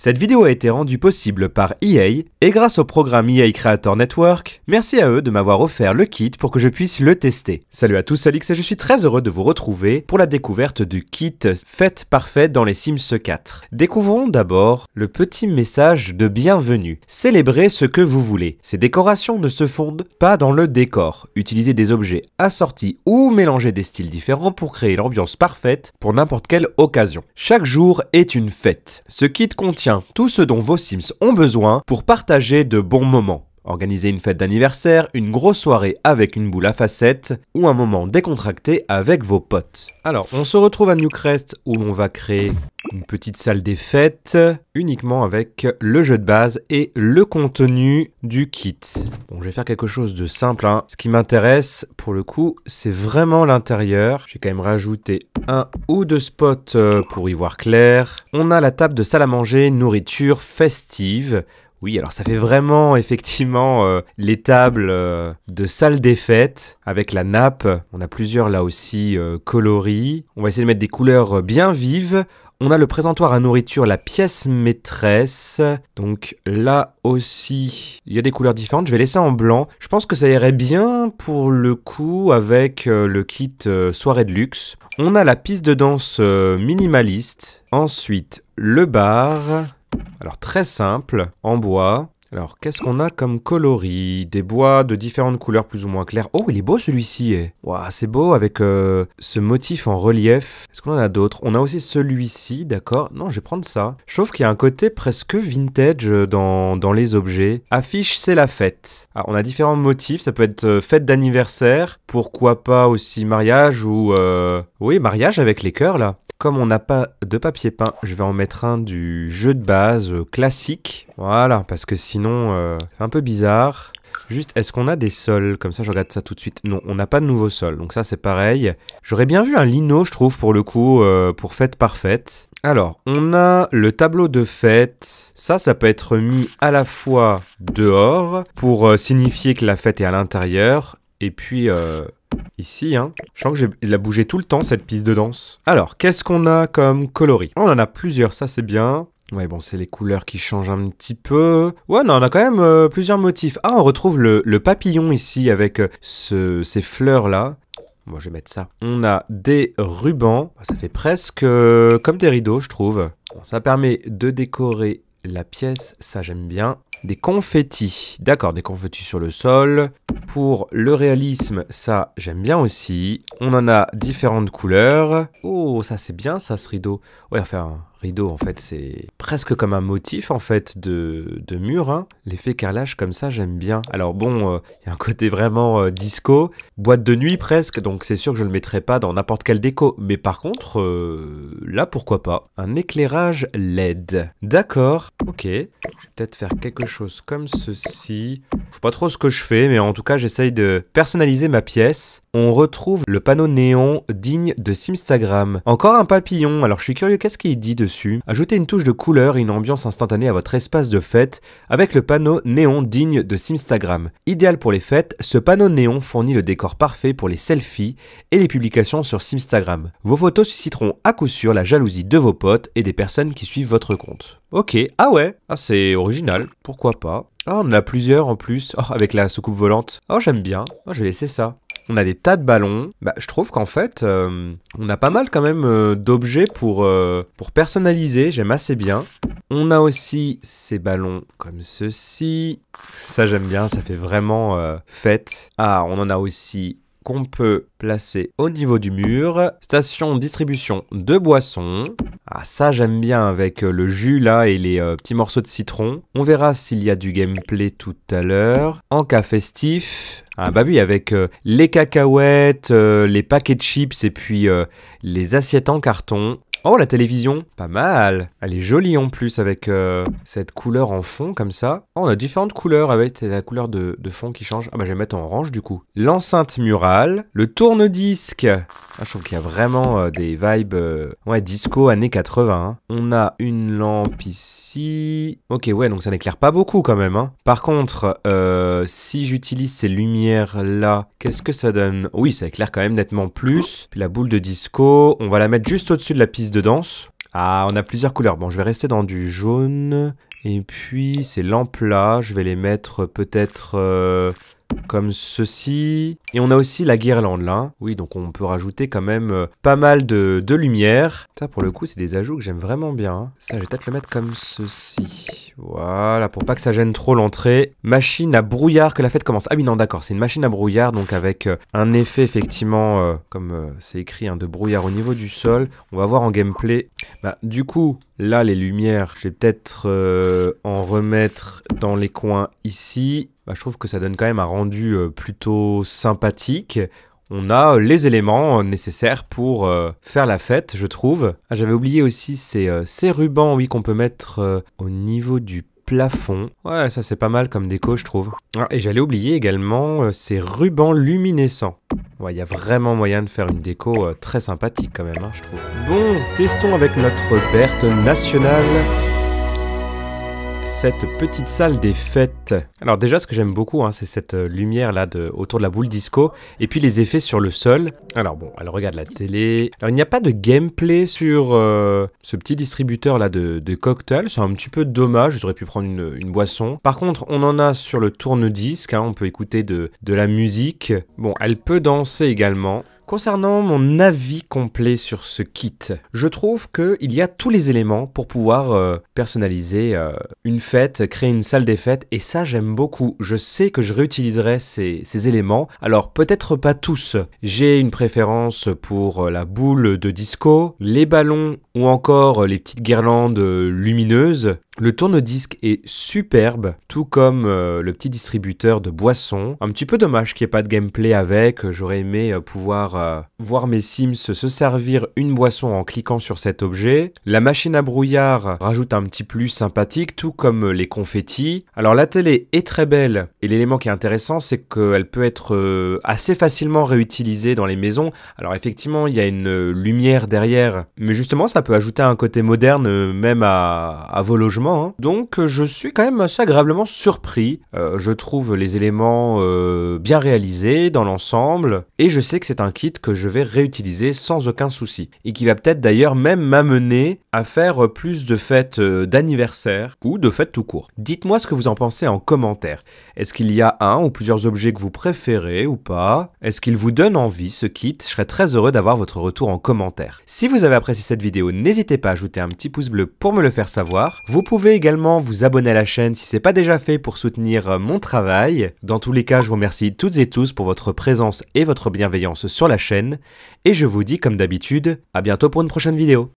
Cette vidéo a été rendue possible par EA et grâce au programme EA Creator Network, merci à eux de m'avoir offert le kit pour que je puisse le tester. Salut à tous Alix et je suis très heureux de vous retrouver pour la découverte du kit Fête Parfaite dans les Sims 4. Découvrons d'abord le petit message de bienvenue. Célébrez ce que vous voulez. Ces décorations ne se fondent pas dans le décor. Utilisez des objets assortis ou mélangez des styles différents pour créer l'ambiance parfaite pour n'importe quelle occasion. Chaque jour est une fête. Ce kit contient tout ce dont vos Sims ont besoin pour partager de bons moments. Organiser une fête d'anniversaire, une grosse soirée avec une boule à facettes ou un moment décontracté avec vos potes. Alors, on se retrouve à Newcrest où l'on va créer une petite salle des fêtes uniquement avec le jeu de base et le contenu du kit. Bon, je vais faire quelque chose de simple. Hein. Ce qui m'intéresse, pour le coup, c'est vraiment l'intérieur. J'ai quand même rajouté un ou deux spots euh, pour y voir clair. On a la table de salle à manger, nourriture festive. Oui, alors ça fait vraiment effectivement euh, les tables euh, de salle des fêtes avec la nappe. On a plusieurs là aussi euh, coloris. On va essayer de mettre des couleurs bien vives. On a le présentoir à nourriture, la pièce maîtresse. Donc là aussi, il y a des couleurs différentes. Je vais laisser en blanc. Je pense que ça irait bien pour le coup avec le kit soirée de luxe. On a la piste de danse minimaliste. Ensuite, le bar. Alors très simple, en bois, alors, qu'est-ce qu'on a comme coloris Des bois de différentes couleurs plus ou moins claires. Oh, il est beau celui-ci Waouh, eh. c'est beau avec euh, ce motif en relief. Est-ce qu'on en a d'autres On a aussi celui-ci, d'accord. Non, je vais prendre ça. Je trouve qu'il y a un côté presque vintage euh, dans, les objets. Affiche, c'est la fête. Alors, ah, on a différents motifs. Ça peut être euh, fête d'anniversaire, pourquoi pas aussi mariage ou... Oui, mariage avec les cœurs, là. Comme on n'a pas de papier peint, je vais en mettre un du jeu de base classique. Voilà, parce que sinon, euh, c'est un peu bizarre. Juste, est-ce qu'on a des sols Comme ça, je regarde ça tout de suite. Non, on n'a pas de nouveaux sols, donc ça, c'est pareil. J'aurais bien vu un lino, je trouve, pour le coup, euh, pour fête parfaite. Alors, on a le tableau de fête. Ça, ça peut être mis à la fois dehors, pour euh, signifier que la fête est à l'intérieur, et puis... ici, hein. Je sens que j'ai la bougé tout le temps, cette piste de danse. Alors, qu'est-ce qu'on a comme coloris On en a plusieurs, ça c'est bien. Ouais, bon, c'est les couleurs qui changent un petit peu. Ouais, non, on a quand même euh, plusieurs motifs. Ah, on retrouve le, papillon ici avec euh, ces fleurs-là. Moi, je vais mettre ça. On a des rubans. Ça fait presque euh, comme des rideaux, je trouve. ça permet de décorer la pièce. Ça, j'aime bien. Des confettis. D'accord, des confettis sur le sol. Pour le réalisme, ça, j'aime bien aussi. On en a différentes couleurs. Oh, ça, c'est bien, ça, ce rideau. Ouais, enfin, rideau, en fait, c'est presque comme un motif, en fait, de, de mur. Hein. L'effet carrelage comme ça, j'aime bien. Alors bon, euh, il y a un côté vraiment euh, disco, boîte de nuit presque, donc c'est sûr que je ne le mettrai pas dans n'importe quelle déco. Mais par contre, euh, là, pourquoi pas Un éclairage LED. D'accord, ok. Je vais peut-être faire quelque chose comme ceci. Je sais pas trop ce que je fais, mais en tout cas, j'essaye de personnaliser ma pièce. On retrouve le panneau néon digne de Simstagram. Encore un papillon, alors je suis curieux, qu'est-ce qu'il dit dessus Ajoutez une touche de couleur et une ambiance instantanée à votre espace de fête avec le panneau néon digne de Simstagram. Idéal pour les fêtes, ce panneau néon fournit le décor parfait pour les selfies et les publications sur Simstagram. Vos photos susciteront à coup sûr la jalousie de vos potes et des personnes qui suivent votre compte. Ok, ah ouais, ah, c'est original, pourquoi pas. Ah, on en a plusieurs en plus. Oh, avec la soucoupe volante. Oh, j'aime bien. Oh, je vais laisser ça. On a des tas de ballons. Bah, je trouve qu'en fait, euh, on a pas mal quand même euh, d'objets pour, euh, pour personnaliser. J'aime assez bien. On a aussi ces ballons comme ceci. Ça, j'aime bien. Ça fait vraiment fête. Ah, on en a aussi qu'on peut placer au niveau du mur. Station distribution de boissons. Ah ça j'aime bien avec euh, le jus là et les euh, petits morceaux de citron. On verra s'il y a du gameplay tout à l'heure. En cas festif. Ah bah oui avec euh, les cacahuètes, les paquets de chips et puis les assiettes en carton. Oh, la télévision, pas mal. Elle est jolie en plus avec euh, cette couleur en fond comme ça. Oh, on a différentes couleurs avec ah la couleur de, fond qui change. Ah bah je vais mettre en orange du coup. L'enceinte murale, le tourne-disque. Ah, je trouve qu'il y a vraiment euh, des vibes euh, ouais, disco années 80. Hein. On a une lampe ici. Ok, ouais, donc ça n'éclaire pas beaucoup quand même. Hein. Par contre, si j'utilise ces lumières-là, qu'est-ce que ça donne Oui, ça éclaire quand même nettement plus. Puis la boule de disco, on va la mettre juste au-dessus de la piste de danse. Ah, on a plusieurs couleurs. Bon, je vais rester dans du jaune. Et puis, c'est lampes je vais les mettre peut-être euh, comme ceci. Et on a aussi la guirlande là. Oui, donc on peut rajouter quand même euh, pas mal de, lumière. Ça, pour le coup, c'est des ajouts que j'aime vraiment bien. Hein. Ça, je vais peut-être le mettre comme ceci. Voilà, pour pas que ça gêne trop l'entrée. Machine à brouillard que la fête commence. Ah oui, non, d'accord, c'est une machine à brouillard, donc avec euh, un effet, effectivement, euh, comme c'est écrit, hein, de brouillard au niveau du sol. On va voir en gameplay. Bah, du coup, là, les lumières, je vais peut-être en remettre dans les coins ici. Bah, je trouve que ça donne quand même un rendu plutôt sympa on a euh, les éléments euh, nécessaires pour euh, faire la fête, je trouve. Ah, j'avais oublié aussi ces, rubans, oui, qu'on peut mettre au niveau du plafond. Ouais, ça c'est pas mal comme déco, je trouve. Ah, et j'allais oublier également ces rubans luminescents. Ouais, il y a vraiment moyen de faire une déco très sympathique quand même, hein, je trouve. Bon, testons avec notre Berthe nationale cette petite salle des fêtes. Alors déjà, ce que j'aime beaucoup, hein, c'est cette euh, lumière là de, autour de la boule disco, et puis les effets sur le sol. Alors bon, elle regarde la télé. Alors il n'y a pas de gameplay sur euh, ce petit distributeur là de, de cocktails, c'est un petit peu dommage, j'aurais pu prendre une, boisson. Par contre, on en a sur le tourne-disque, hein, on peut écouter de la musique. Bon, elle peut danser également. Concernant mon avis complet sur ce kit, je trouve qu'il y a tous les éléments pour pouvoir euh, personnaliser euh, une fête, créer une salle des fêtes, et ça j'aime beaucoup. Je sais que je réutiliserai ces éléments, alors peut-être pas tous. J'ai une préférence pour euh, la boule de disco, les ballons ou encore les petites guirlandes lumineuses le tourne-disque est superbe, tout comme euh, le petit distributeur de boissons. Un petit peu dommage qu'il n'y ait pas de gameplay avec, j'aurais aimé euh, pouvoir euh, voir mes Sims se servir une boisson en cliquant sur cet objet. La machine à brouillard rajoute un petit plus sympathique, tout comme les confettis. Alors la télé est très belle, et l'élément qui est intéressant, c'est qu'elle peut être assez facilement réutilisée dans les maisons. Alors effectivement, il y a une lumière derrière, mais justement, ça peut ajouter un côté moderne, même à vos logements Hein. Donc euh, je suis quand même assez agréablement surpris. Euh, je trouve les éléments euh, bien réalisés dans l'ensemble et je sais que c'est un kit que je vais réutiliser sans aucun souci et qui va peut-être d'ailleurs même m'amener à faire plus de fêtes d'anniversaire ou de fêtes tout court. Dites-moi ce que vous en pensez en commentaire. Est-ce qu'il y a un ou plusieurs objets que vous préférez ou pas Est-ce qu'il vous donne envie ce kit Je serais très heureux d'avoir votre retour en commentaire. Si vous avez apprécié cette vidéo, n'hésitez pas à ajouter un petit pouce bleu pour me le faire savoir. Vous pouvez pouvez également vous abonner à la chaîne si ce n'est pas déjà fait pour soutenir euh, mon travail. Dans tous les cas, je vous remercie toutes et tous pour votre présence et votre bienveillance sur la chaîne. Et je vous dis comme d'habitude, à bientôt pour une prochaine vidéo.